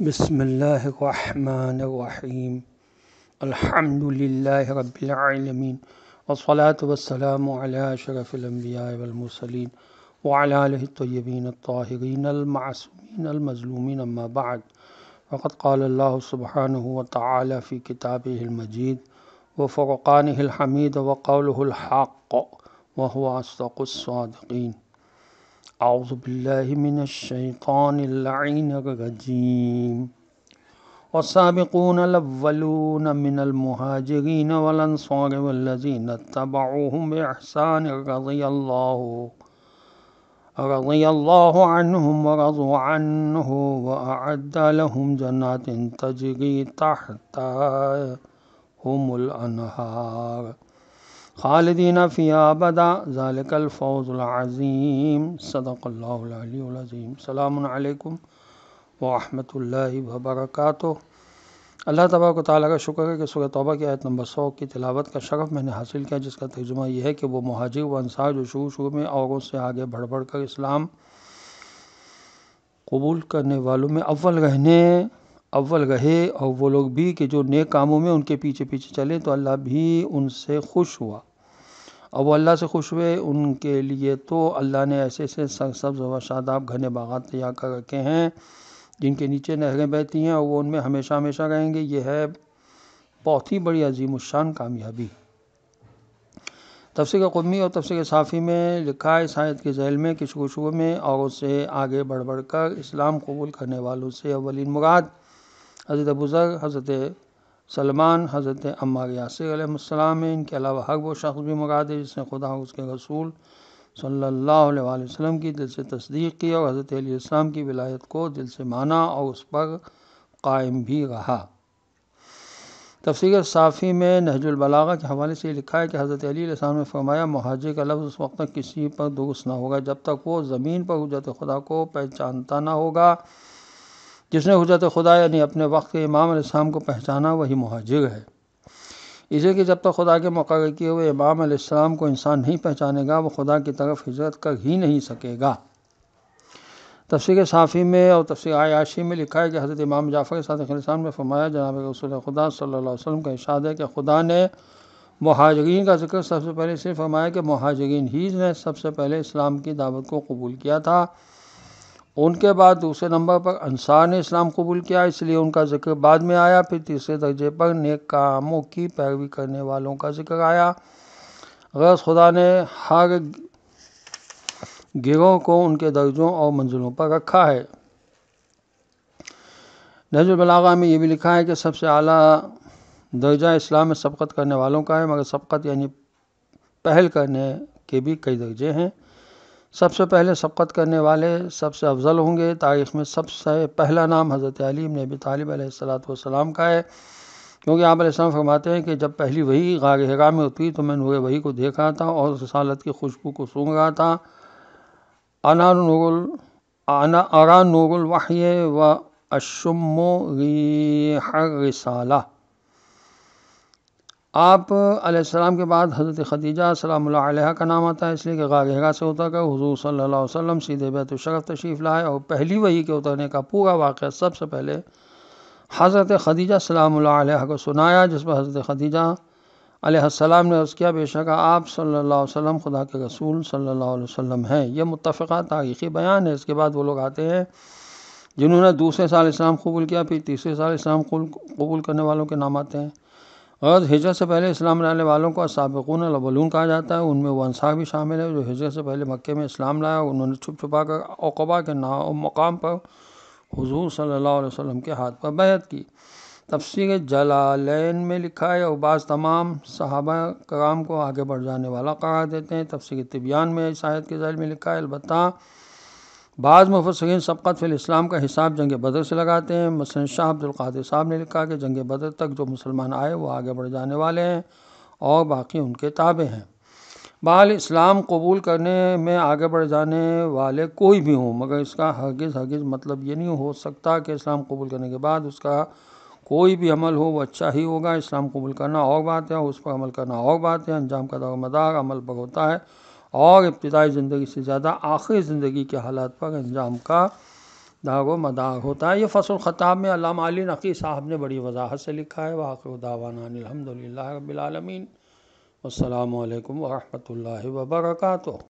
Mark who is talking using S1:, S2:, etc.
S1: بسم الله الرحمن الرحيم الحمد لله رب العالمين والصلاة والسلام على أشرف الأنبياء والمرسلين وعلى آله الطيبين الطاهرين المعصومين المظلومين أما بعد فقد قال الله سبحانه وتعالى في كتابه المجيد وفرقانه الحميد وقوله الحق وهو أصدق الصادقين अज़बिल्लिनशैक़ानजीम वसाबिक़ून अलवलून मिनलमहाजरीन वलनसार वल्लजीन तबाऊहम बहसान रज़ी अल्लाह रज़ी अल्लाह عنهم ورضوا عنه وأعد لهم جنات تجري تحتهم الأنهار खालदीन फ़ियाबदा ज़ालकलफ़ौज़ीम सदक़ल्लाज़ीम सलामकुम वरहमल वबरक अल्लाह तबारक ताली का शुक्र है कि सूर्य तौबा की आयत नंबर सौ की तिलावत का शरफ़ मैंने हासिल किया जिसका तर्जुमा यह है कि वो महाजिर व अनसार जो शुरू शुरू में औरों से आगे बढ़ बढ़ कर इस्लाम कबूल करने वालों में अव्वल रहने अव्वल रहे और वो लोग भी कि जो नेक कामों में उनके पीछे पीछे चले तो अल्लाह भी उनसे खुश हुआ और वो अल्लाह से खुश हुए उनके लिए तो अल्लाह ने ऐसे ऐसे सब्ज़ व शादाब घने बागत तैयार कर रखे हैं जिनके नीचे नहरें बहती हैं और वो उनमें हमेशा हमेशा रहेंगे ये है बहुत ही बड़ी अजीम शान कामयाबी तफसर कदमी और तफसर साफ़ी में लिखा है शायद के जहल में कि शुरू में और उससे आगे बढ़ बढ़ कर इस्लाम कबूल करने वालों से अवलिन मुराद हज़रत अबूज़र हज़रत सलमान हज़रत अम्मा यासम है इनके अलावा हक वो शख्स भी मुराद है जिसने खुदा उसके रसूल अलैहि वसल्लम की दिल से तस्दीक की और हज़रत अलीसम की विलायत को दिल से माना और उस पर कायम भी रहा तफसीर साफ़ी में नहजुलबलागा के हवाले से लिखा है कि हज़रत अलीसम ने फरमाया महाजर का लफ्ज़ उस वक्त तक किसी पर दुरुस्त ना होगा जब तक वो ज़मीन पर हजरत खुदा को पहचानता ना होगा जिसने हजरत खुदा यानी अपने वक्त के इमाम अलैहिस्सलाम को पहचाना वही मुहाजिर है इसे कि जब तक तो खुदा के मुकर किए हुए इमाम अलैहिस्सलाम को इंसान नहीं पहचानेगा वो खुदा की तरफ हिजरत कर ही नहीं सकेगा तफसीर साफ़ी में और तफसर आयाशी में लिखा है कि हज़रत इमाम जाफ़र के सदक़ाम ने फरमाया जनाब रसूल खुदा सल्ला वसलम का इशाद है कि खुदा ने महाजरीन का जिक्र सबसे पहले सिर्फ फरमाया कि महाजरीन ही ने सबसे पहले इस्लाम की दावत को कबूल किया था उनके बाद दूसरे नंबर पर अंसार ने इस्लाम कबूल किया इसलिए उनका ज़िक्र बाद में आया फिर तीसरे दर्जे पर नेक कामों की पैरवी करने वालों का जिक्र आया गैस खुदा ने हर गिरोह को उनके दर्जों और मंजिलों पर रखा है नजुलबलागा में यह भी लिखा है कि सबसे आला दर्जा इस्लाम में सबकत करने वालों का है मगर सबकत यानी पहल करने के भी कई दर्जे हैं सबसे पहले शबकत करने वाले सबसे अफ़ज़ल होंगे तारीख़ में सबसे पहला नाम हज़रत अलीम ने भी तालिब अलैहिस्सलाम का है क्योंकि आप फरमाते हैं कि जब पहली वही गार हरा में उतरी तो मैं नूर वही को देखा था और रसालत की खुशबू को सूंघ रहा था अना नूरुल आना अरा नूरुल वाह व अशुमो रिसाला आप आसमाम के बाद हज़रत खदीजा सलाम का नाम आता है इसलिए कि गागहगा से होता गया हजू सल्ला वसम सीधे बैतुलशरफ तशरीफ़ लाए और पहली वही के उतरने का पूरा वाक़ सबसे पहले हज़रत खदीजा सलाम को सुनाया जिस पर हज़रत खदीजा अलैहिस्सलाम ने उस किया बेशक आप सल्ला वसम खुदा के रसूल सल्ला वसम हैं यह मुतफ़ा तारीख़ी बयान है इसके बाद वो लोग आते हैं जिन्होंने दूसरे साल इस्लाम कबूल किया फिर तीसरे साल इस्लाम कबूल करने वालों के नाम आते हैं और हिजरत से पहले इस्लाम लाने वालों को सबकून अलबलून कहा जाता है उनमें वो अनसा भी शामिल है जो हिजरत से पहले मक्के में इस्लाम लाया उन्होंने छुप छुपा कर अकबा के ना मकाम पर हुजूर सल्लल्लाहु अलैहि वसल्लम के हाथ पर बैत की तफसीर जलालैन में लिखा है और बाज़ तमाम सहाबा कराम को आगे बढ़ जाने वाला करार देते हैं तफसीर तिबियान में शायद के जैल में लिखा है अलबत्ता बाज़ मुफसरीन सबकत फिल इस्लाम का हिसाब जंग बदर से लगाते हैं मसन शाह अब्दुल्कादिर साहब ने लिखा कि जंग बदर तक जो मुसलमान आए वो आगे बढ़ जाने वाले हैं और बाकी उनके ताबे हैं बाल इस्लाम कबूल करने में आगे बढ़ जाने वाले कोई भी हों मगर इसका हरगिज़ हरगिज़ मतलब ये नहीं हो सकता कि इस्लाम कबूल करने के बाद उसका कोई भी अमल हो वो अच्छा ही होगा इस्लाम कबूल करना और बात है उस पर अमल करना और बात है अंजाम का दामदार अमल पर होता है और इब्तदाई ज़िंदगी से ज़्यादा आखिरी ज़िंदगी के हालात पर अंजाम का दागो मदार होता है ये फसल ख़ताब में अलामा अली नक़ी साहब ने बड़ी वजाहत से लिखा है वाक़ दावानदल रबालमीन अल्लाम वरहमल वर्का